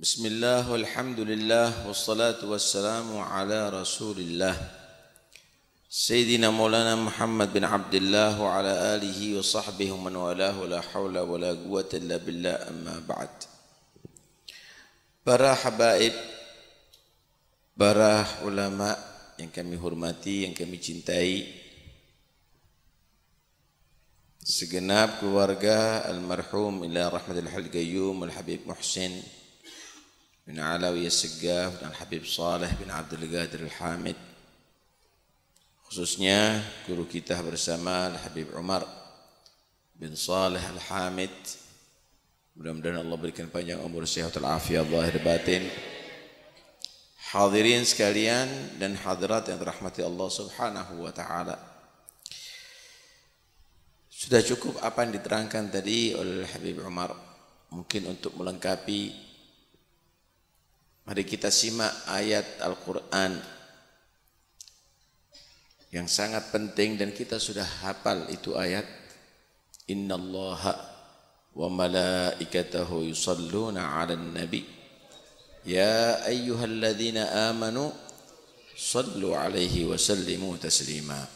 بسم الله والحمد لله والصلاة والسلام على رسول الله سيدنا مولانا محمد بن عبد الله وعلى آله وصحبه من والاه لا حول ولا قوة إلا بالله أما بعد Para habaib, para ulama yang kami hormati, yang kami cintai, segenap keluarga almarhum ila rahmatil hal gayyum al-habib Muhsin بن علوي السقاف dan Habib Saleh bin Abdul Ghadir Al-Hamid khususnya guru kita bersama Habib Umar bin Saleh Al-Hamid mudah-mudahan Allah berikan panjang umur sehat al-afiyah zahir batin hadirin sekalian dan hadirat yang dirahmati Allah Subhanahu wa taala sudah cukup apa yang diterangkan tadi oleh Habib Umar mungkin untuk melengkapi Mari kita simak ayat Al-Quran yang sangat penting dan kita sudah hafal itu ayat Inna Allah wa malaikatahu yusalluna ala nabi Ya ayyuhalladzina amanu sallu alaihi wa sallimu taslima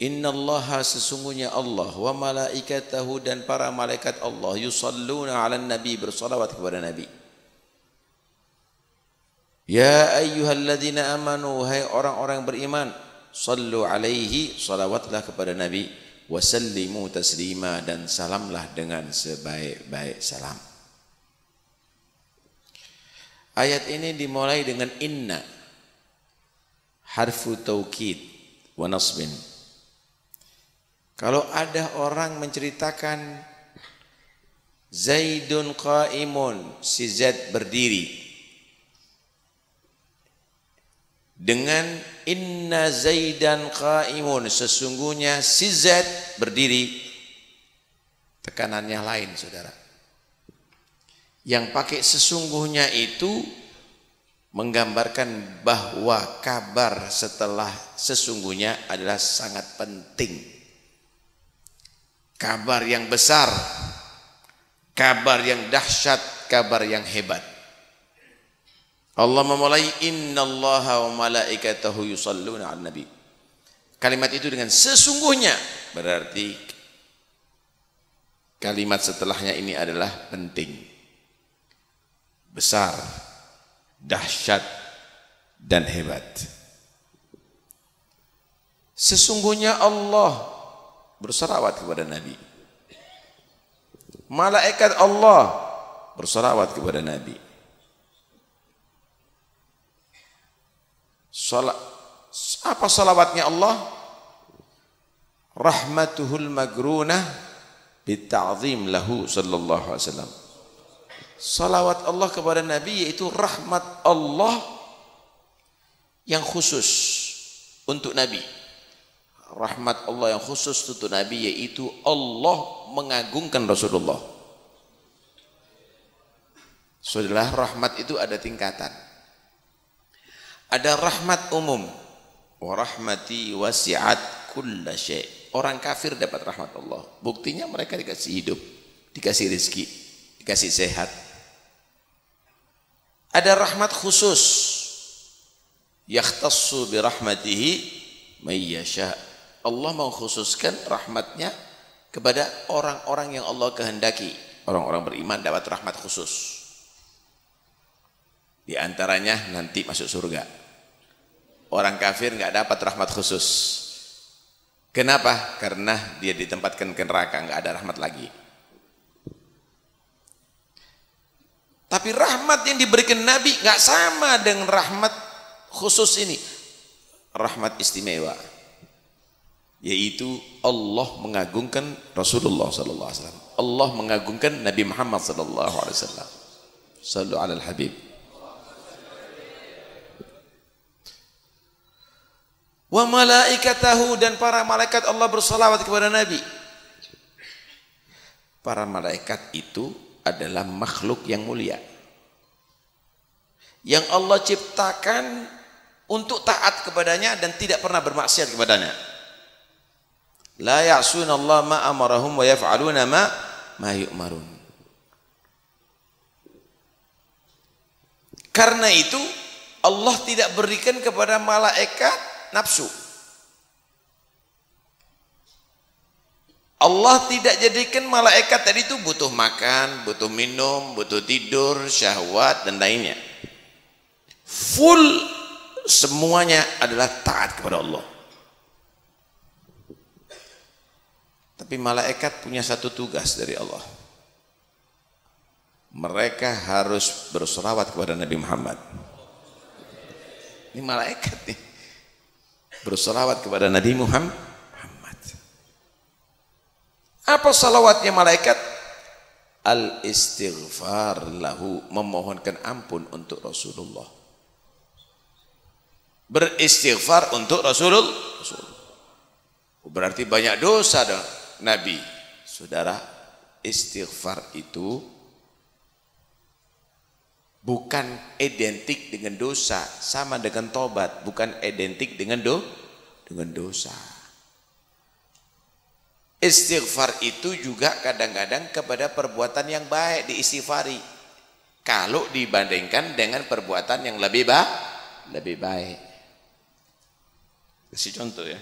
Inna Allah sesungguhnya Allah wa malaikatahu dan para malaikat Allah yusalluna ala nabi bersalawat kepada nabi Ya ayyuhalladzina amanu hai orang-orang yang beriman sallu alaihi salawatlah kepada Nabi wasallimu taslima dan salamlah dengan sebaik-baik salam. Ayat ini dimulai dengan inna harfu tawqid wa nasbin. Kalau ada orang menceritakan Zaidun qaimun, si Zaid berdiri dengan inna zaidan qaimun sesungguhnya si z berdiri tekanannya lain saudara yang pakai sesungguhnya itu menggambarkan bahwa kabar setelah sesungguhnya adalah sangat penting kabar yang besar kabar yang dahsyat kabar yang hebat Allah memulai innallaha wa malaikatahu yusalluna 'alan nabi. Kalimat itu dengan sesungguhnya berarti kalimat setelahnya ini adalah penting. Besar, dahsyat dan hebat. Sesungguhnya Allah berserawat kepada Nabi. Malaikat Allah berserawat kepada Nabi Salat apa salawatnya Allah? Rahmatuhul magrunah bita'zim lahu sallallahu alaihi wasallam. Salawat Allah kepada Nabi yaitu rahmat Allah yang khusus untuk Nabi. Rahmat Allah yang khusus untuk Nabi yaitu Allah mengagungkan Rasulullah. Saudara, rahmat itu ada tingkatan. Ada rahmat umum. Warahmati wasi'at kulla Orang kafir dapat rahmat Allah. Buktinya mereka dikasih hidup, dikasih rezeki, dikasih sehat. Ada rahmat khusus. Yakhtassu birahmatihi mayyasha. Allah mengkhususkan rahmatnya kepada orang-orang yang Allah kehendaki. Orang-orang beriman dapat rahmat khusus. Di antaranya nanti masuk surga. Orang kafir nggak dapat rahmat khusus. Kenapa? Karena dia ditempatkan ke neraka, nggak ada rahmat lagi. Tapi rahmat yang diberikan Nabi nggak sama dengan rahmat khusus ini. Rahmat istimewa. Yaitu Allah mengagungkan Rasulullah sallallahu alaihi wasallam. Allah mengagungkan Nabi Muhammad sallallahu alaihi wasallam. Sallu al habib. wa malaikatahu dan para malaikat Allah bersalawat kepada Nabi. Para malaikat itu adalah makhluk yang mulia. Yang Allah ciptakan untuk taat kepadanya dan tidak pernah bermaksiat kepadanya. La ya'suna Allah ma amarahum wa yaf'aluna ma ma yu'marun. Karena itu Allah tidak berikan kepada malaikat nafsu. Allah tidak jadikan malaikat tadi itu butuh makan, butuh minum, butuh tidur, syahwat dan lainnya. Full semuanya adalah taat kepada Allah. Tapi malaikat punya satu tugas dari Allah. Mereka harus berserawat kepada Nabi Muhammad. Ini malaikat nih bersolawat kepada Nabi Muhammad apa salawatnya malaikat al istighfar lahu memohonkan ampun untuk Rasulullah beristighfar untuk Rasulullah berarti banyak dosa dong Nabi saudara istighfar itu bukan identik dengan dosa sama dengan tobat bukan identik dengan do dengan dosa istighfar itu juga kadang-kadang kepada perbuatan yang baik diistighfari kalau dibandingkan dengan perbuatan yang lebih baik lebih baik kasih contoh ya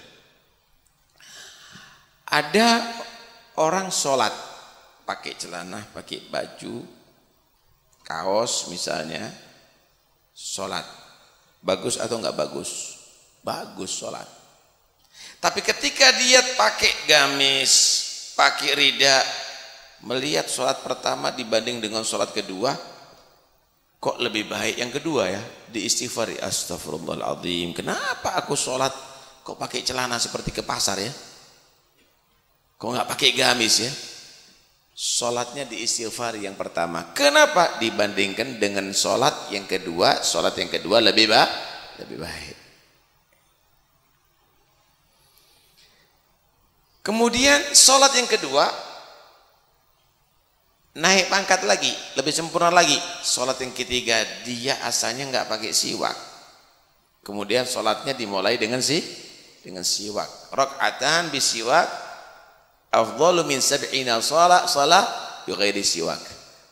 ada orang sholat pakai celana pakai baju kaos misalnya sholat bagus atau nggak bagus bagus sholat tapi ketika dia pakai gamis pakai rida melihat sholat pertama dibanding dengan sholat kedua kok lebih baik yang kedua ya di istighfar astagfirullahaladzim kenapa aku sholat kok pakai celana seperti ke pasar ya kok nggak pakai gamis ya Sholatnya istighfar yang pertama. Kenapa? Dibandingkan dengan sholat yang kedua, sholat yang kedua lebih baik. Lebih baik. Kemudian sholat yang kedua naik pangkat lagi, lebih sempurna lagi. Sholat yang ketiga dia asalnya nggak pakai siwak. Kemudian sholatnya dimulai dengan si dengan siwak. Rokatan bisiwak afdalu min sab'ina salat salat bi ghairi siwak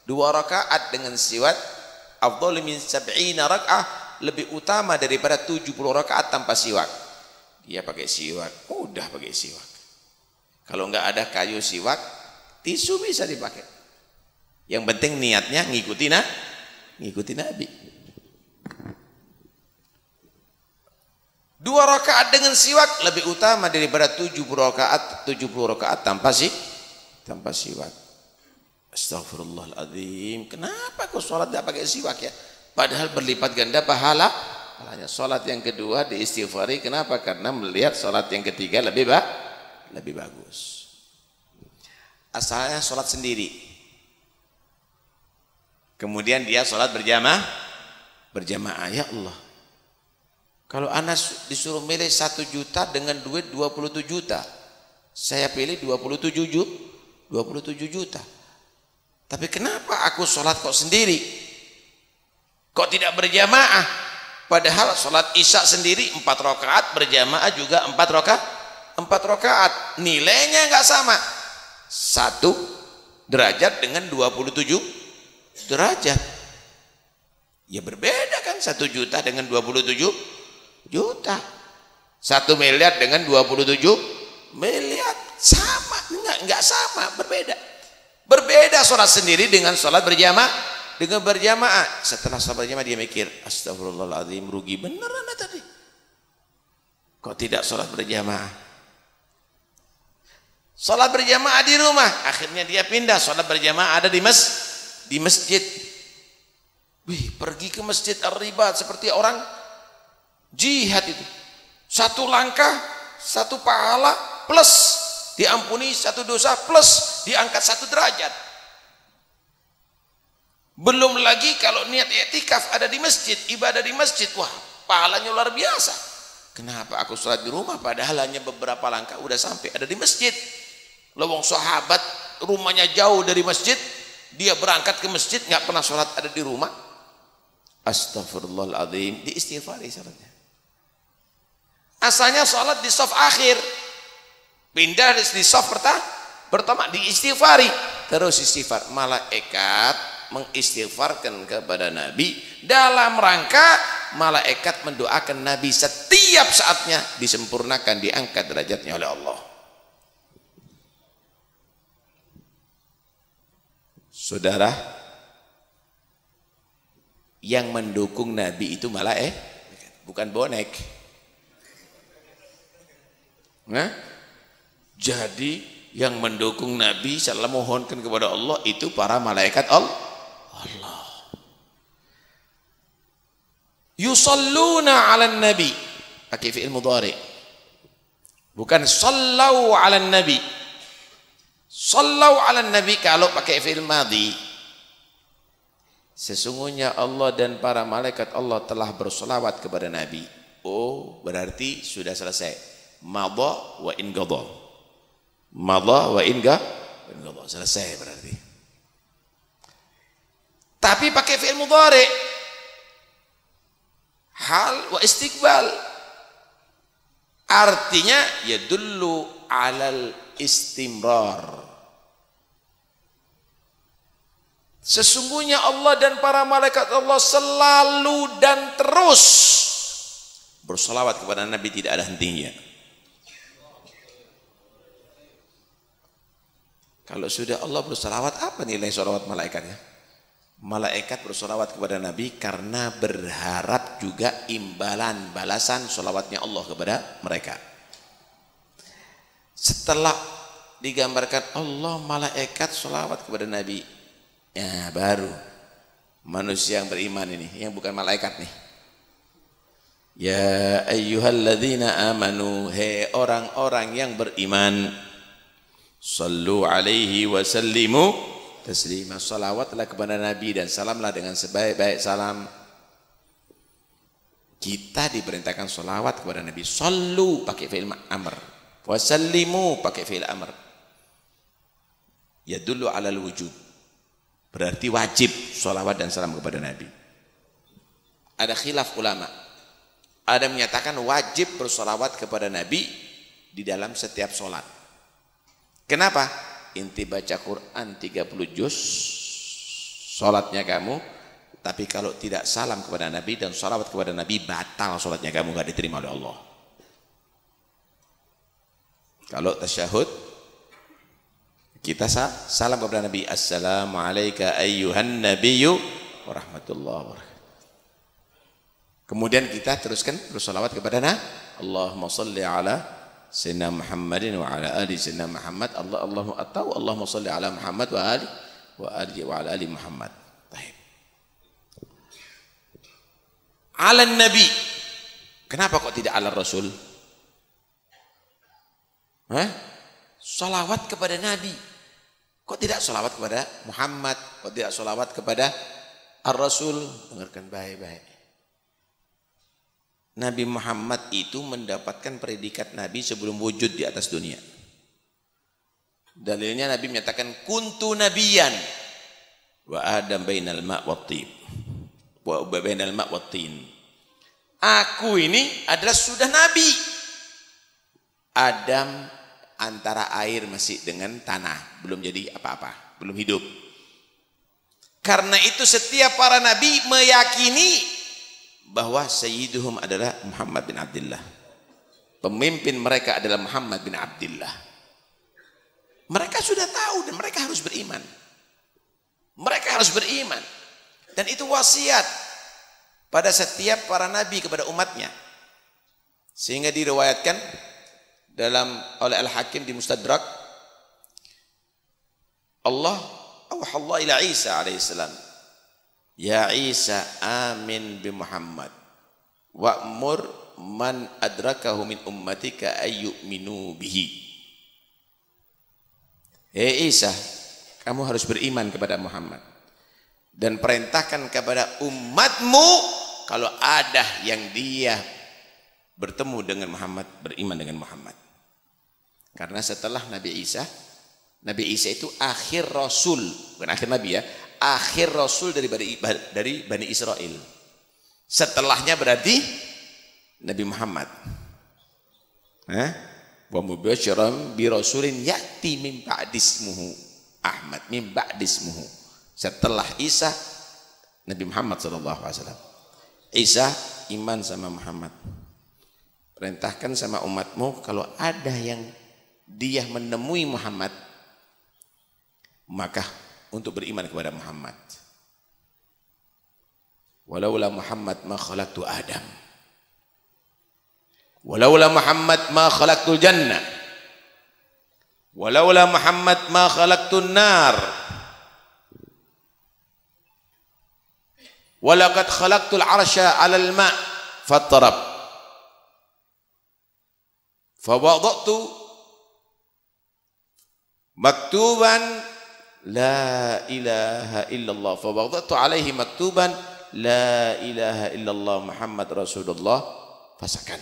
dua rakaat dengan siwak afdalu min sab'ina rakaah lebih utama daripada 70 rakaat tanpa siwak dia pakai siwak mudah pakai siwak kalau enggak ada kayu siwak tisu bisa dipakai yang penting niatnya ngikutin nah, Nabi Dua rakaat dengan siwak lebih utama daripada 70 rakaat 70 rakaat tanpa si tanpa siwak. Astagfirullahaladzim. Kenapa kau sholat tidak pakai siwak ya? Padahal berlipat ganda pahala. alanya sholat yang kedua diistighfari. Kenapa? Karena melihat sholat yang ketiga lebih ba lebih bagus. Asalnya sholat sendiri. Kemudian dia sholat berjamaah berjamaah ya Allah kalau Anas disuruh milih satu juta dengan duit 27 juta, saya pilih 27 juta, 27 juta. Tapi kenapa aku sholat kok sendiri? Kok tidak berjamaah? Padahal sholat isya sendiri empat rakaat berjamaah juga empat rakaat, empat rakaat nilainya nggak sama. Satu derajat dengan 27 derajat. Ya berbeda kan satu juta dengan 27 juta. Satu miliar dengan 27 miliar sama enggak enggak sama berbeda berbeda sholat sendiri dengan sholat berjamaah dengan berjamaah setelah sholat berjamaah dia mikir astagfirullahaladzim rugi bener anda tadi kok tidak sholat berjamaah sholat berjamaah di rumah akhirnya dia pindah sholat berjamaah ada di mes di masjid wih pergi ke masjid ar seperti orang Jihad itu. Satu langkah, satu pahala plus diampuni satu dosa plus diangkat satu derajat. Belum lagi kalau niat etikaf ada di masjid, ibadah di masjid, wah pahalanya luar biasa. Kenapa aku sholat di rumah padahal hanya beberapa langkah udah sampai ada di masjid. Lewong sahabat rumahnya jauh dari masjid, dia berangkat ke masjid nggak pernah sholat ada di rumah. Astagfirullahaladzim diistighfari syaratnya. Asalnya sholat di soft akhir. Pindah di soft pertama, pertama di istighfari Terus istighfar. Malaikat mengistighfarkan kepada Nabi. Dalam rangka malaikat mendoakan Nabi setiap saatnya disempurnakan, diangkat derajatnya oleh Allah. Saudara, yang mendukung Nabi itu malah eh bukan bonek. Nah, jadi yang mendukung Nabi salah mohonkan kepada Allah itu para malaikat Allah. Allah. Yusalluna ala nabi. Pakai fi'il mudhari. Bukan sallau ala nabi. Sallau ala nabi kalau pakai fi'il madhi. Sesungguhnya Allah dan para malaikat Allah telah bersolawat kepada Nabi. Oh, berarti sudah selesai. Mada wa in gada. Mada wa in gada. selesai berarti tapi pakai fi'il mudhari hal wa istiqbal artinya ya dulu alal istimrar Sesungguhnya Allah dan para malaikat Allah selalu dan terus bersolawat kepada Nabi tidak ada hentinya. Kalau sudah Allah bersolawat, apa nilai solawat malaikatnya? Malaikat bersolawat kepada Nabi karena berharap juga imbalan, balasan solawatnya Allah kepada mereka. Setelah digambarkan Allah malaikat solawat kepada Nabi, ya baru manusia yang beriman ini, yang bukan malaikat nih. Ya ayyuhalladzina amanu, he orang-orang yang beriman, Sallu alaihi wa sallimu taslima. Salawatlah kepada Nabi dan salamlah dengan sebaik-baik salam. Kita diperintahkan salawat kepada Nabi. Sallu pakai fi'il amr. Wa sallimu pakai fi'il amr. Ya dulu alal wujud. Berarti wajib salawat dan salam kepada Nabi. Ada khilaf ulama. Ada menyatakan wajib bersolawat kepada Nabi di dalam setiap solat Kenapa? Inti baca Quran 30 juz, sholatnya kamu, tapi kalau tidak salam kepada Nabi dan sholawat kepada Nabi, batal sholatnya kamu, gak diterima oleh Allah. Kalau tasyahud, kita salam kepada Nabi, Assalamualaikum ayyuhan nabiyu warahmatullahi wabarakatuh. Kemudian kita teruskan bersolawat kepada Nabi. Allahumma salli ala Sayyidina Muhammadin wa ala ali Sayyidina Muhammad Allah Allahu atau Allahumma salli ala Muhammad wa ali wa ali wa ala ali Muhammad Baik. ala nabi kenapa kok tidak ala rasul Hah? Salawat kepada Nabi. Kok tidak salawat kepada Muhammad? Kok tidak salawat kepada Ar-Rasul? Dengarkan baik-baik. Nabi Muhammad itu mendapatkan predikat Nabi sebelum wujud di atas dunia. Dalilnya Nabi menyatakan kuntu nabiyan wa adam bainal ma' wa tib. Wa bainal ma' wa Aku ini adalah sudah nabi. Adam antara air masih dengan tanah, belum jadi apa-apa, belum hidup. Karena itu setiap para nabi meyakini bahwa sayyiduhum adalah Muhammad bin Abdullah. Pemimpin mereka adalah Muhammad bin Abdullah. Mereka sudah tahu dan mereka harus beriman. Mereka harus beriman. Dan itu wasiat pada setiap para nabi kepada umatnya. Sehingga diriwayatkan dalam oleh Al-Hakim di Mustadrak Allah Allah ila Isa alaihissalam Ya Isa amin bi Muhammad wa'mur man adrakahu min ummatika ayyuminu bihi Hei Isa kamu harus beriman kepada Muhammad dan perintahkan kepada umatmu kalau ada yang dia bertemu dengan Muhammad beriman dengan Muhammad karena setelah Nabi Isa Nabi Isa itu akhir Rasul bukan akhir Nabi ya akhir Rasul dari Bani, dari Bani Israel. Setelahnya berarti Nabi Muhammad. Wa mubasyiran bi rasulin ya'ti min ba'dismuhu Ahmad min ba'dismuhu. Setelah Isa Nabi Muhammad sallallahu alaihi wasallam. Isa iman sama Muhammad. Perintahkan sama umatmu kalau ada yang dia menemui Muhammad maka untuk beriman kepada Muhammad. Walaulah Muhammad ma khalaqtu Adam. Walaulah Muhammad ma khalaqtul jannah. Walaulah Muhammad ma khalaqtun nar. Walaqad khalaqtul arsya al ma' fattarab. Fawadatu maktuban la ilaha illallah fa baghdadtu alaihi maktuban la ilaha illallah Muhammad Rasulullah fasakan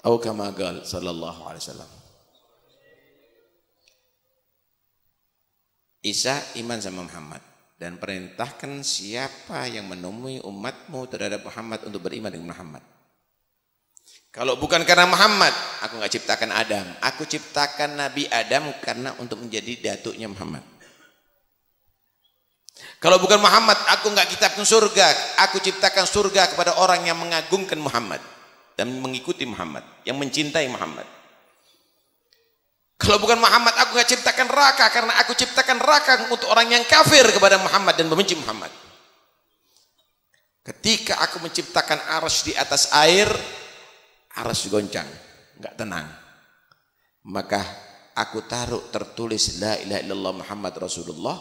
atau kama qala sallallahu alaihi wasallam Isa iman sama Muhammad dan perintahkan siapa yang menemui umatmu terhadap Muhammad untuk beriman dengan Muhammad kalau bukan karena Muhammad, aku nggak ciptakan Adam. Aku ciptakan Nabi Adam karena untuk menjadi datuknya Muhammad. Kalau bukan Muhammad, aku nggak kitabkan surga. Aku ciptakan surga kepada orang yang mengagungkan Muhammad dan mengikuti Muhammad, yang mencintai Muhammad. Kalau bukan Muhammad, aku nggak ciptakan raka karena aku ciptakan raka untuk orang yang kafir kepada Muhammad dan membenci Muhammad. Ketika aku menciptakan arus di atas air, aras goncang, nggak tenang. Maka aku taruh tertulis la ilaha illallah Muhammad Rasulullah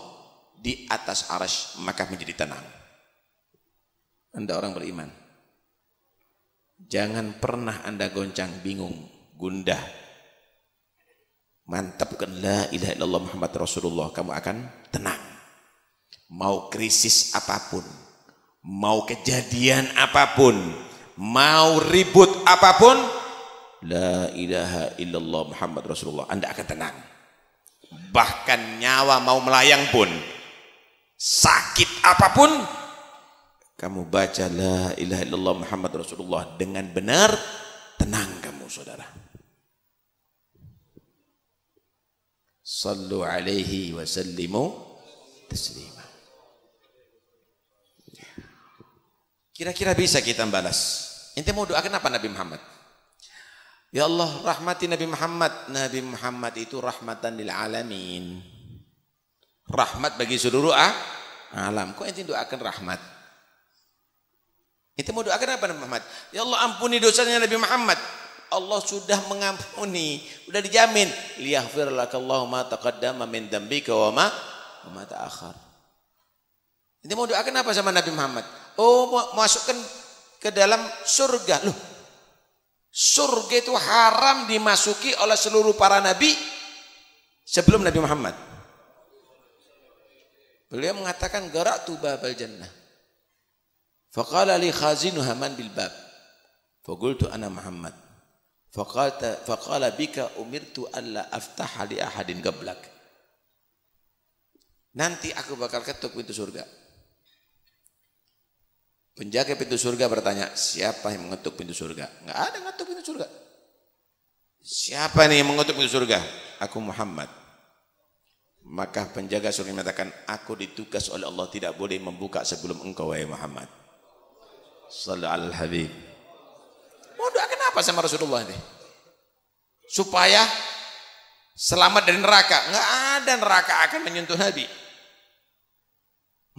di atas aras maka menjadi tenang. Anda orang beriman. Jangan pernah Anda goncang, bingung, gundah. Mantapkan la ilaha illallah Muhammad Rasulullah, kamu akan tenang. Mau krisis apapun, mau kejadian apapun, mau ribut apapun la ilaha illallah Muhammad Rasulullah anda akan tenang bahkan nyawa mau melayang pun sakit apapun kamu baca la ilaha illallah Muhammad Rasulullah dengan benar tenang kamu saudara sallu alaihi wasallimu taslim Kira-kira bisa kita balas. Ente mau doa kenapa Nabi Muhammad? Ya Allah rahmati Nabi Muhammad. Nabi Muhammad itu rahmatan lil alamin. Rahmat bagi seluruh ah? alam. Kok ente doakan rahmat? Ente mau doakan apa Nabi Muhammad? Ya Allah ampuni dosanya Nabi Muhammad. Allah sudah mengampuni, sudah dijamin. Liyaghfir ma taqaddama min dambika wa ma wa ma ta'akhir. Ini mau doakan apa sama Nabi Muhammad? Oh, mau masukkan ke dalam surga. Loh, surga itu haram dimasuki oleh seluruh para nabi sebelum Nabi Muhammad. Beliau mengatakan gerak tu babal jannah. Faqala li khazinu haman bil bab. Faqultu ana Muhammad. Faqata faqala bika umirtu alla aftah li ahadin gablak. Nanti aku bakal ketuk pintu surga. Penjaga pintu surga bertanya, siapa yang mengetuk pintu surga? Enggak ada mengetuk pintu surga. Siapa nih yang mengetuk pintu surga? Aku Muhammad. Maka penjaga surga mengatakan, aku ditugas oleh Allah tidak boleh membuka sebelum engkau wahai Muhammad. Sallallahu al habib. Mau doa kenapa sama Rasulullah ini? Supaya selamat dari neraka. Enggak ada neraka akan menyentuh Nabi.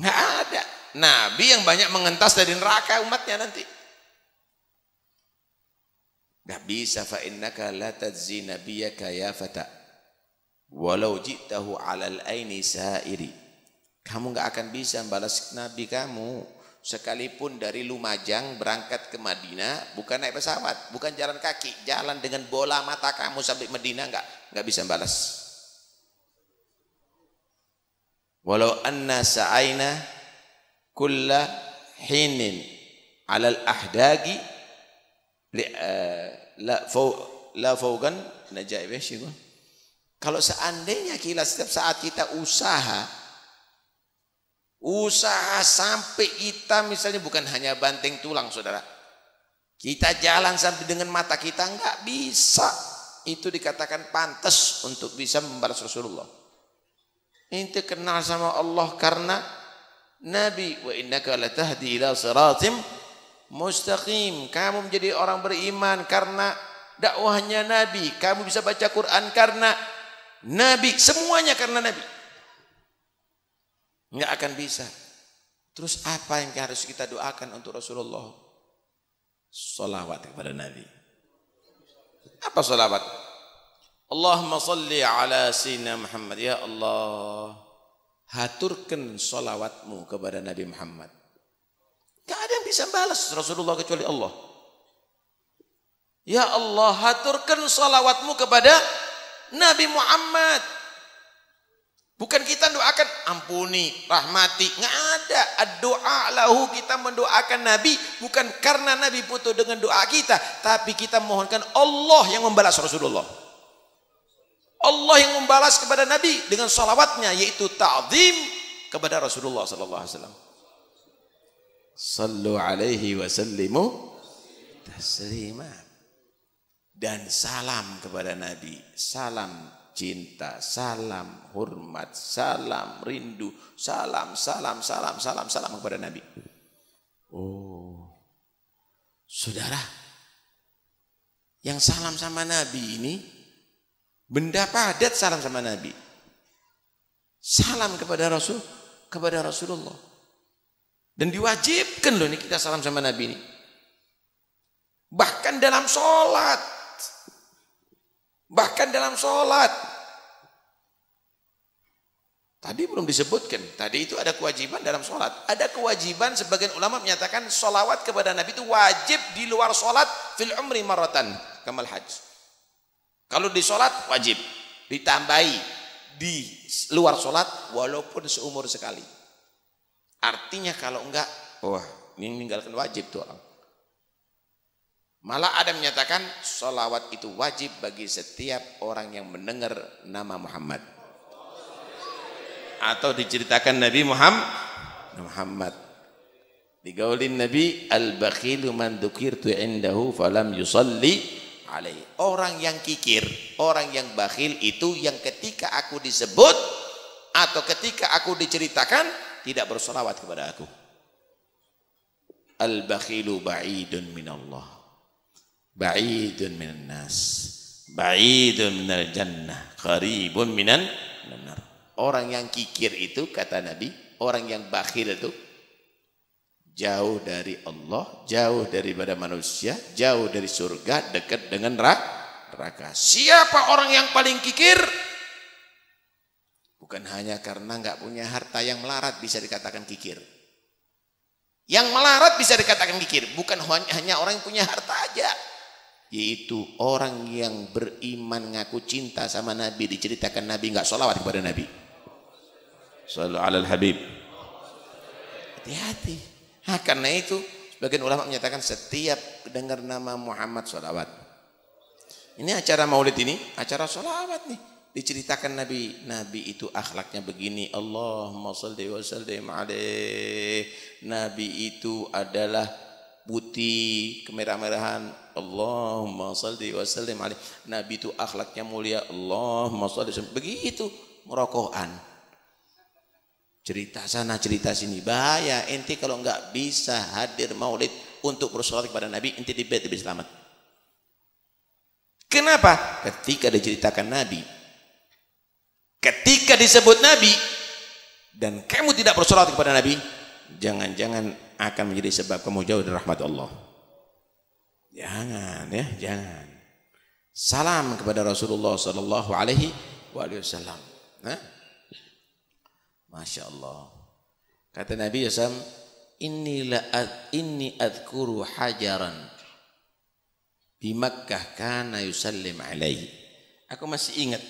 Enggak ada. Nabi yang banyak mengentas dari neraka umatnya nanti. Gak bisa fa innaka la tadzi nabiyaka ya fata. Walau jitahu alal aini sairi. Kamu gak akan bisa balas nabi kamu sekalipun dari Lumajang berangkat ke Madinah bukan naik pesawat, bukan jalan kaki, jalan dengan bola mata kamu sampai Madinah nggak nggak bisa balas. Walau anna sa'aina kulla hinin alal ahdagi eh, la fau la faugan najaib ya Kalau seandainya kita setiap saat kita usaha usaha sampai kita misalnya bukan hanya banting tulang saudara. Kita jalan sampai dengan mata kita enggak bisa. Itu dikatakan pantas untuk bisa membalas Rasulullah. Ini kenal sama Allah karena nabi wa innaka latahdi ila siratim mustaqim. Kamu menjadi orang beriman karena dakwahnya nabi. Kamu bisa baca Quran karena nabi. Semuanya karena nabi. Enggak akan bisa. Terus apa yang harus kita doakan untuk Rasulullah? Salawat kepada Nabi. Apa salawat? Allahumma salli ala sayyidina Muhammad. Ya Allah haturkan solawatmu kepada Nabi Muhammad. Gak ada yang bisa balas Rasulullah kecuali Allah. Ya Allah, haturkan solawatmu kepada Nabi Muhammad. Bukan kita doakan ampuni, rahmati. Nggak ada. Doa lahu kita mendoakan Nabi. Bukan karena Nabi putus dengan doa kita. Tapi kita mohonkan Allah yang membalas Rasulullah. Allah yang membalas kepada Nabi dengan salawatnya yaitu ta'zim kepada Rasulullah sallallahu alaihi wasallam. Sallu alaihi wa sallimu taslima. Dan salam kepada Nabi, salam cinta, salam hormat, salam rindu, salam salam salam salam salam kepada Nabi. Oh. Saudara, yang salam sama Nabi ini Benda padat salam sama Nabi. Salam kepada Rasul, kepada Rasulullah. Dan diwajibkan loh nih kita salam sama Nabi ini. Bahkan dalam sholat. Bahkan dalam sholat. Tadi belum disebutkan. Tadi itu ada kewajiban dalam sholat. Ada kewajiban sebagian ulama menyatakan sholawat kepada Nabi itu wajib di luar sholat fil umri maratan. Kamal haji. Kalau di sholat wajib, ditambahi di luar sholat walaupun seumur sekali. Artinya kalau enggak, wah ini meninggalkan wajib tuh orang. Malah ada menyatakan sholawat itu wajib bagi setiap orang yang mendengar nama Muhammad. Atau diceritakan Nabi Muhammad. Muhammad. Digaulin Nabi, Al-bakhilu man dukirtu indahu falam yusalli alaihi. Orang yang kikir, orang yang bakhil itu yang ketika aku disebut atau ketika aku diceritakan tidak bersolawat kepada aku. Al-bakhilu ba'idun minallah. Ba'idun minan nas. Ba'idun minal jannah. Qaribun minan Orang yang kikir itu kata Nabi, orang yang bakhil itu jauh dari Allah, jauh daripada manusia, jauh dari surga, dekat dengan neraka. Siapa orang yang paling kikir? Bukan hanya karena nggak punya harta yang melarat bisa dikatakan kikir. Yang melarat bisa dikatakan kikir, bukan hanya orang yang punya harta aja. Yaitu orang yang beriman ngaku cinta sama Nabi, diceritakan Nabi nggak sholawat kepada Nabi. Sallallahu alal habib. Hati-hati. Nah, karena itu sebagian ulama menyatakan setiap dengar nama Muhammad sholawat. Ini acara maulid ini, acara sholawat nih. Diceritakan Nabi, Nabi itu akhlaknya begini. Allahumma salli wa sallim alaih. Nabi itu adalah putih, kemerah-merahan. Allahumma salli wa sallim alaih. Nabi itu akhlaknya mulia. Allahumma salli wa sallim. Begitu merokokan cerita sana cerita sini bahaya inti kalau nggak bisa hadir maulid untuk bersolat kepada Nabi di bed lebih selamat kenapa ketika diceritakan Nabi ketika disebut Nabi dan kamu tidak bersolat kepada Nabi jangan-jangan akan menjadi sebab kamu jauh dari rahmat Allah jangan ya jangan salam kepada Rasulullah Shallallahu Alaihi Wasallam nah Masya Allah. Kata Nabi SAW, ini la'ad, ini adkuru hajaran di Makkah kana yusallim alaihi. Aku masih ingat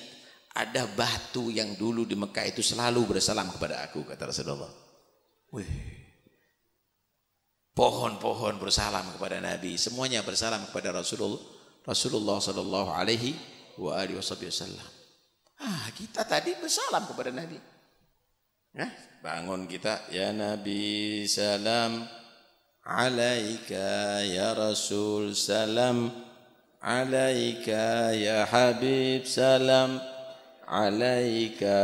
ada batu yang dulu di Mekah itu selalu bersalam kepada aku kata Rasulullah. Wih. Pohon-pohon bersalam kepada Nabi, semuanya bersalam kepada Rasulullah Rasulullah sallallahu alaihi wa alihi wasallam. Ah, kita tadi bersalam kepada Nabi bangun kita ya Nabi salam alaika ya Rasul salam alaika ya Habib salam alaika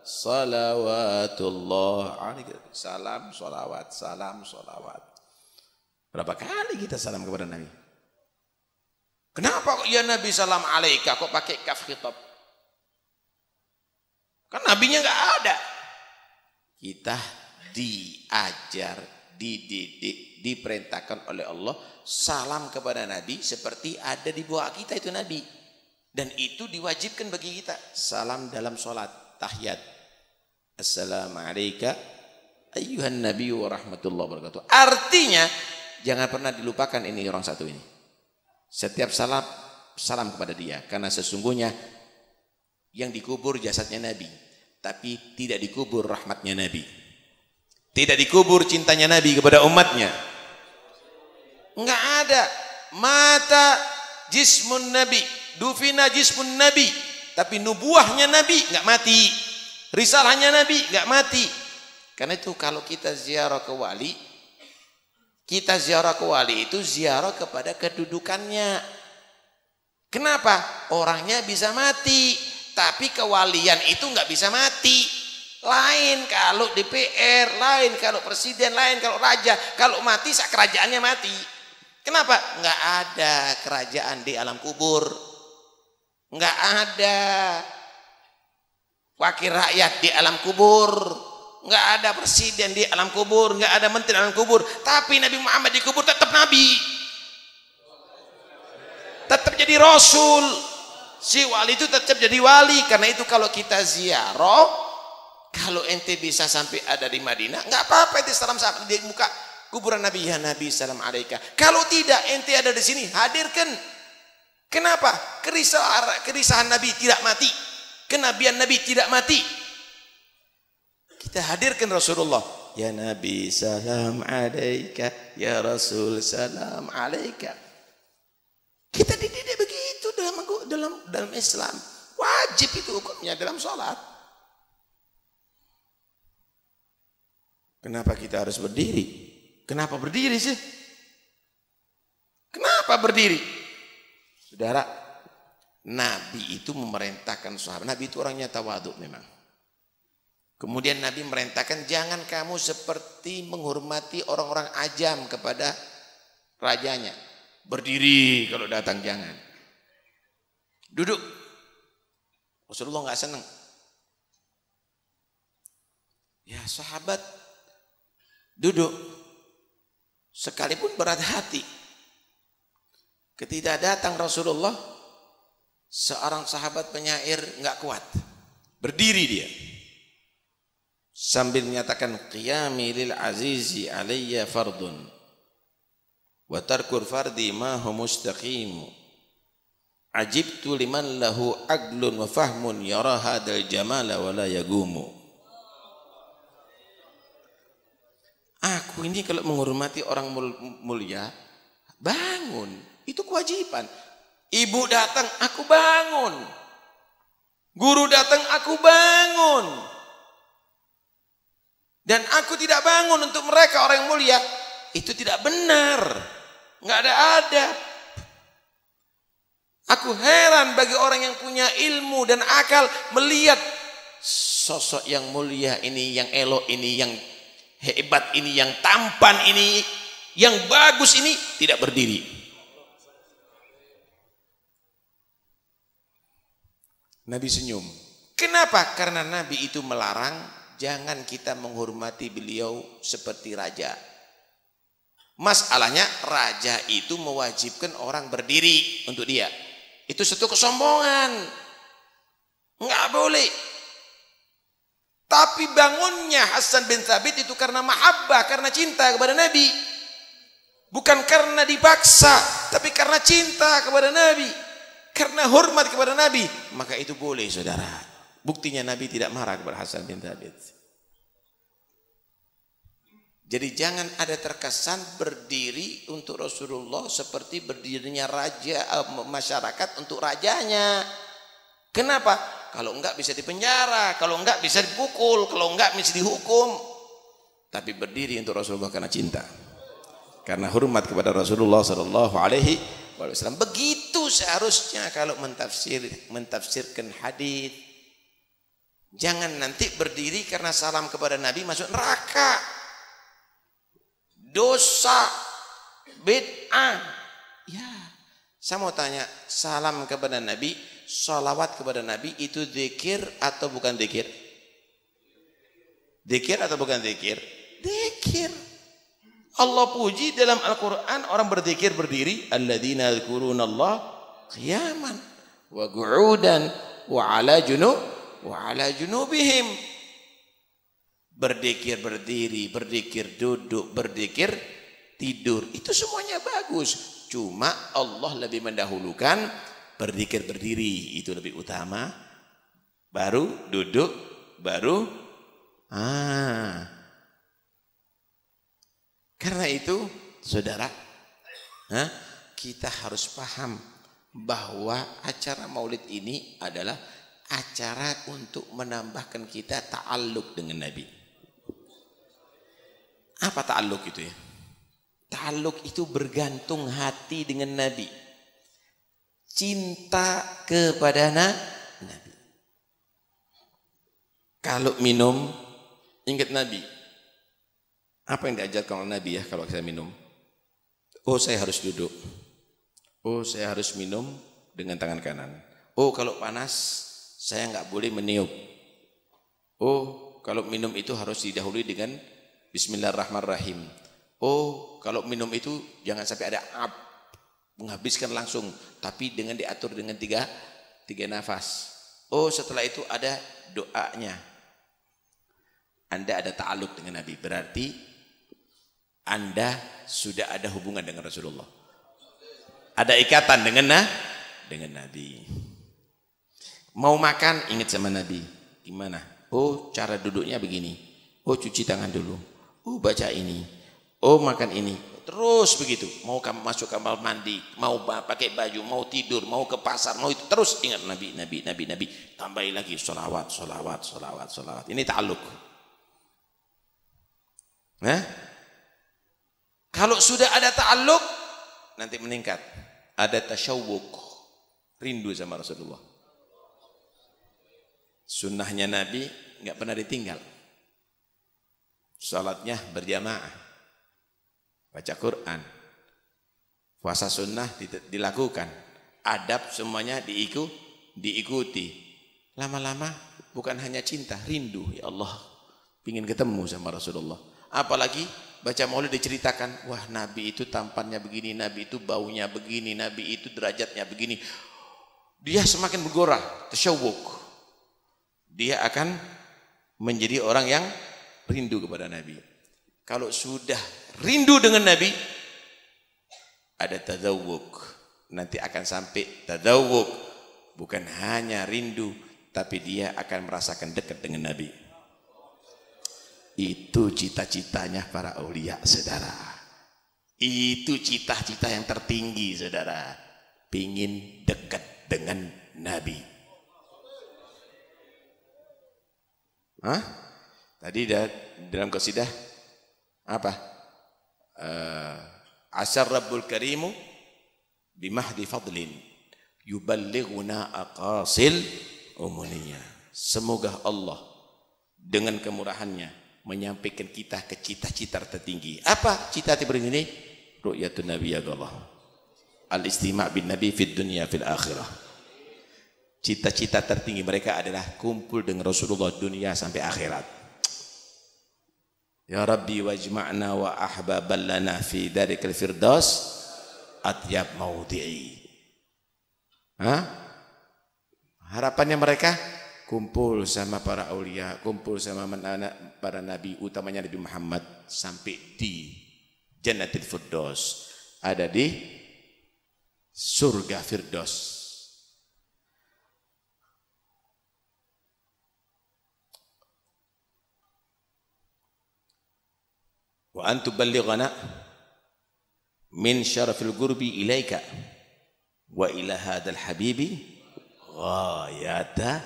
salawatullah alaika ah, salam salawat salam salawat berapa kali kita salam kepada Nabi kenapa kok ya Nabi salam alaika kok pakai kaf khitab kan nabinya nggak ada kita diajar, dididik, diperintahkan oleh Allah salam kepada Nabi seperti ada di bawah kita itu Nabi. Dan itu diwajibkan bagi kita. Salam dalam sholat, tahiyat. Assalamualaikum ayuhan nabi wa rahmatullahi wabarakatuh. Artinya jangan pernah dilupakan ini orang satu ini. Setiap salam salam kepada dia karena sesungguhnya yang dikubur jasadnya Nabi tapi tidak dikubur rahmatnya Nabi tidak dikubur cintanya Nabi kepada umatnya enggak ada mata jismun Nabi dufina jismun Nabi tapi nubuahnya Nabi enggak mati risalahnya Nabi enggak mati karena itu kalau kita ziarah ke wali kita ziarah ke wali itu ziarah kepada kedudukannya kenapa orangnya bisa mati tapi kewalian itu nggak bisa mati. Lain kalau DPR, lain kalau presiden, lain kalau raja. Kalau mati, sak kerajaannya mati. Kenapa? Nggak ada kerajaan di alam kubur. Nggak ada wakil rakyat di alam kubur. Nggak ada presiden di alam kubur. Nggak ada menteri di alam kubur. Tapi Nabi Muhammad di kubur tetap Nabi. Tetap jadi Rasul si wali itu tetap jadi wali karena itu kalau kita ziarah kalau ente bisa sampai ada di Madinah nggak apa-apa itu salam saat di muka kuburan Nabi ya Nabi salam alaika kalau tidak ente ada di sini hadirkan kenapa kerisahan kerisahan Nabi tidak mati kenabian Nabi tidak mati kita hadirkan Rasulullah ya Nabi salam alaika ya Rasul salam alaika kita di dalam dalam Islam wajib itu hukumnya dalam sholat. Kenapa kita harus berdiri? Kenapa berdiri sih? Kenapa berdiri? Saudara, Nabi itu memerintahkan sahabat. Nabi itu orangnya ta'wadu memang. Kemudian Nabi merintahkan jangan kamu seperti menghormati orang-orang ajam kepada rajanya. Berdiri kalau datang jangan. Duduk. Rasulullah nggak senang. Ya sahabat duduk. Sekalipun berat hati. Ketika datang Rasulullah, seorang sahabat penyair nggak kuat. Berdiri dia. Sambil menyatakan qiyami lil azizi alayya fardun. Wa tarkur fardi ma hu mustaqimu Ajibtu liman lahu aglun wa fahmun yara hadal jamala wa la yagumu. Aku ini kalau menghormati orang mulia, bangun. Itu kewajiban. Ibu datang, aku bangun. Guru datang, aku bangun. Dan aku tidak bangun untuk mereka orang yang mulia. Itu tidak benar. Nggak ada adab. Aku heran bagi orang yang punya ilmu dan akal melihat sosok yang mulia ini, yang elok ini, yang hebat ini, yang tampan ini, yang bagus ini tidak berdiri. Nabi senyum. Kenapa? Karena Nabi itu melarang jangan kita menghormati beliau seperti raja. Masalahnya raja itu mewajibkan orang berdiri untuk dia. Itu satu kesombongan. Nggak boleh. Tapi bangunnya Hasan bin Thabit itu karena mahabbah, karena cinta kepada Nabi. Bukan karena dipaksa, tapi karena cinta kepada Nabi. Karena hormat kepada Nabi. Maka itu boleh saudara. Buktinya Nabi tidak marah kepada Hasan bin Thabit. Jadi jangan ada terkesan berdiri untuk Rasulullah seperti berdirinya raja eh, masyarakat untuk rajanya. Kenapa? Kalau enggak bisa dipenjara, kalau enggak bisa dipukul, kalau enggak bisa dihukum. Tapi berdiri untuk Rasulullah karena cinta. Karena hormat kepada Rasulullah sallallahu alaihi wasallam. Begitu seharusnya kalau mentafsir mentafsirkan hadis. Jangan nanti berdiri karena salam kepada Nabi masuk neraka dosa, bid'ah. Ya, saya mau tanya, salam kepada Nabi, sholawat kepada Nabi itu zikir atau bukan zikir? Zikir atau bukan zikir? Zikir. Allah puji dalam Al-Quran orang berzikir berdiri. Alladzina Allah qiyaman wa gu'udan wa ala junub wa ala junubihim Berdikir berdiri, berdikir duduk, berdikir tidur. Itu semuanya bagus. Cuma Allah lebih mendahulukan berdikir berdiri. Itu lebih utama. Baru duduk, baru ah. Karena itu, saudara, kita harus paham bahwa acara maulid ini adalah acara untuk menambahkan kita ta'aluk dengan Nabi. Apa ta'aluk itu ya? Ta'aluk itu bergantung hati dengan Nabi. Cinta kepada Nabi. Kalau minum, ingat Nabi. Apa yang diajarkan oleh Nabi ya kalau saya minum? Oh saya harus duduk. Oh saya harus minum dengan tangan kanan. Oh kalau panas saya nggak boleh meniup. Oh kalau minum itu harus didahului dengan Bismillahirrahmanirrahim. Oh, kalau minum itu jangan sampai ada ap menghabiskan langsung, tapi dengan diatur dengan tiga tiga nafas. Oh, setelah itu ada doanya. Anda ada ta'aluk dengan Nabi, berarti Anda sudah ada hubungan dengan Rasulullah. Ada ikatan dengan nah, dengan Nabi. Mau makan ingat sama Nabi. Gimana? Oh, cara duduknya begini. Oh, cuci tangan dulu. Oh baca ini, oh makan ini. Terus begitu, mau kamu masuk kamar mandi, mau pakai baju, mau tidur, mau ke pasar, mau itu terus ingat Nabi, Nabi, Nabi, Nabi. Tambahi lagi solawat, solawat, solawat, solawat. Ini ta'aluk. Nah, eh? kalau sudah ada ta'aluk, nanti meningkat. Ada tasyawuk, rindu sama Rasulullah. Sunnahnya Nabi nggak pernah ditinggal. Salatnya berjamaah. Baca Quran. Puasa sunnah dilakukan. Adab semuanya diiku, diikuti. Lama-lama bukan hanya cinta, rindu. Ya Allah, ingin ketemu sama Rasulullah. Apalagi baca maulid diceritakan, wah Nabi itu tampannya begini, Nabi itu baunya begini, Nabi itu derajatnya begini. Dia semakin bergora, tersyawuk. Dia akan menjadi orang yang rindu kepada Nabi. Kalau sudah rindu dengan Nabi, ada tadawuk. Nanti akan sampai tadawuk. Bukan hanya rindu, tapi dia akan merasakan dekat dengan Nabi. Itu cita-citanya para aulia, saudara. Itu cita-cita yang tertinggi, saudara. Pingin dekat dengan Nabi. Hah? Tadi dalam kosidah apa? Uh, Asar Rabbul Karimu bimahdi fadlin yuballighuna aqasil umuniyah. Semoga Allah dengan kemurahannya menyampaikan kita ke cita-cita tertinggi. Apa cita-cita ini? Ru'yatun Nabi ya Allah. Al-istima' bin Nabi fid dunia fil akhirah. Cita-cita tertinggi mereka adalah kumpul dengan Rasulullah dunia sampai akhirat. Ya Rabbi wajma'na wa ahbaballana fi darikal firdaus atyab maudi'i. Hah? Harapannya mereka kumpul sama para aulia, kumpul sama para nabi, utamanya Nabi Muhammad sampai di Jannatul Firdaus. Ada di surga Firdaus wa antu balighana min syarafil gurbi ilaika wa ila hadal habibi ghayata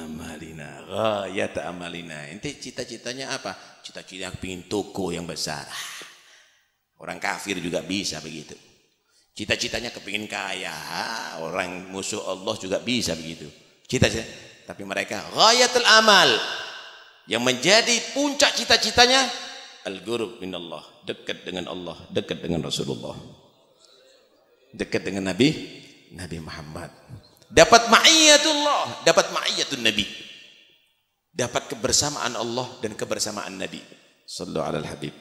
amalina ghayata amalina ente cita-citanya apa cita-cita pingin toko yang besar orang kafir juga bisa begitu cita-citanya kepingin kaya orang musuh Allah juga bisa begitu cita-cita tapi mereka ghayatul amal yang menjadi puncak cita-citanya al-ghurub minallah, dekat dengan Allah, dekat dengan Rasulullah. Dekat dengan Nabi, Nabi Muhammad. Dapat ma'iyatullah, dapat ma'iyatun Nabi. Dapat kebersamaan Allah dan kebersamaan Nabi. Sallu alal habib.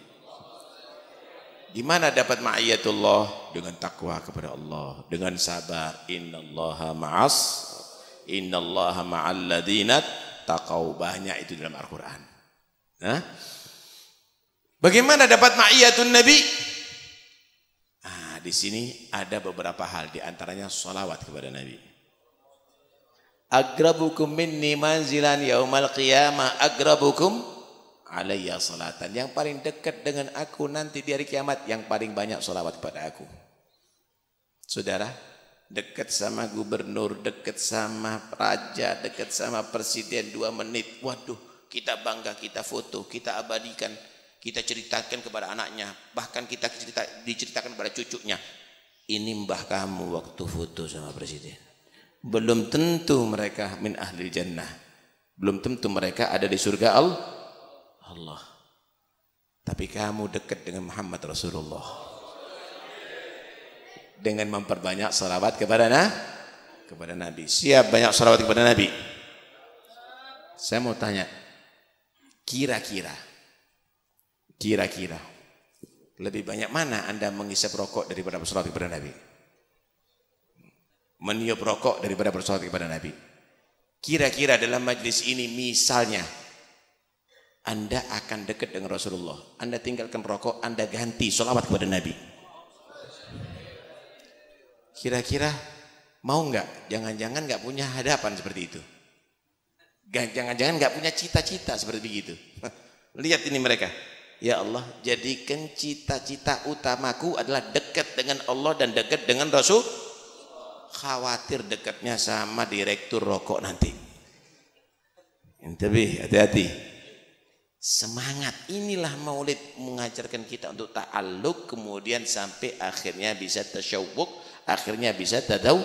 Gimana dapat ma'iyatullah? Dengan takwa kepada Allah, dengan sabar. Innallaha ma'as, innallaha ma'alladhinat taqaw. Banyak itu dalam Al-Quran. Nah, Bagaimana dapat ma'iyatun Nabi? Nah, di sini ada beberapa hal, di antaranya sholawat kepada Nabi. Agrabukum minni manzilan yaumal qiyamah agrabukum alayya salatan. Yang paling dekat dengan aku nanti di hari kiamat, yang paling banyak sholawat kepada aku. Saudara, dekat sama gubernur, dekat sama raja, dekat sama presiden dua menit. Waduh, kita bangga, kita foto, kita abadikan kita ceritakan kepada anaknya, bahkan kita cerita, diceritakan kepada cucunya. Ini mbah kamu waktu foto sama presiden. Belum tentu mereka min ahli jannah. Belum tentu mereka ada di surga Allah. Tapi kamu dekat dengan Muhammad Rasulullah. Dengan memperbanyak salawat kepada kepada Nabi. Siap banyak salawat kepada Nabi. Saya mau tanya, kira-kira Kira-kira. Lebih banyak mana Anda menghisap rokok daripada bersolat kepada Nabi? Meniup rokok daripada bersolat kepada Nabi. Kira-kira dalam majlis ini misalnya anda akan dekat dengan Rasulullah. Anda tinggalkan rokok, Anda ganti solawat kepada Nabi. Kira-kira mau nggak? Jangan-jangan nggak punya hadapan seperti itu. Jangan-jangan nggak punya cita-cita seperti itu? Lihat ini mereka. Ya Allah, jadikan cita-cita utamaku adalah dekat dengan Allah dan dekat dengan Rasul. Khawatir dekatnya sama direktur rokok nanti. Tapi hati-hati. Semangat inilah maulid mengajarkan kita untuk ta'alluq kemudian sampai akhirnya bisa tasyawuk, akhirnya bisa tadaw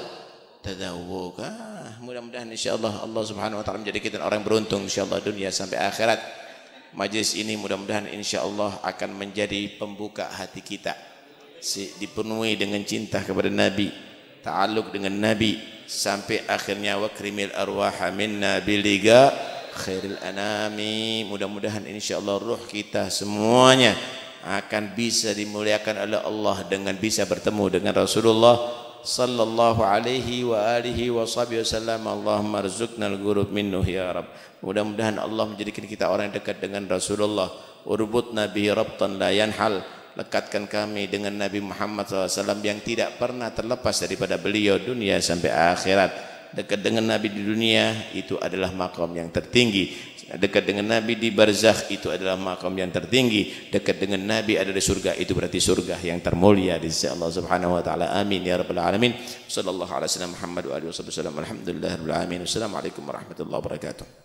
tadawuk. Ah, mudah-mudahan insyaallah Allah Subhanahu wa taala menjadikan orang beruntung insyaallah dunia sampai akhirat. majlis ini mudah-mudahan insya Allah akan menjadi pembuka hati kita dipenuhi dengan cinta kepada Nabi ta'aluk dengan Nabi sampai akhirnya wa krimil arwaha minna biliga khairil anami mudah-mudahan insya Allah ruh kita semuanya akan bisa dimuliakan oleh Allah dengan bisa bertemu dengan Rasulullah صلى الله عليه وآله وصحبه وسلم اللهم ارزقنا الغرب منه يا رب mudah-mudahan Allah menjadikan kita orang yang dekat dengan Rasulullah urbut nabi rabtan la yanhal lekatkan kami dengan Nabi Muhammad SAW yang tidak pernah terlepas daripada beliau dunia sampai akhirat dekat dengan Nabi di dunia itu adalah makam yang tertinggi dekat dengan Nabi di barzakh itu adalah makam yang tertinggi dekat dengan Nabi ada di surga itu berarti surga yang termulia di sisi Allah Subhanahu wa taala amin ya rabbal alamin sallallahu alaihi wasallam Muhammad wa alihi wasallam alhamdulillah rabbil alamin wassalamualaikum warahmatullahi wabarakatuh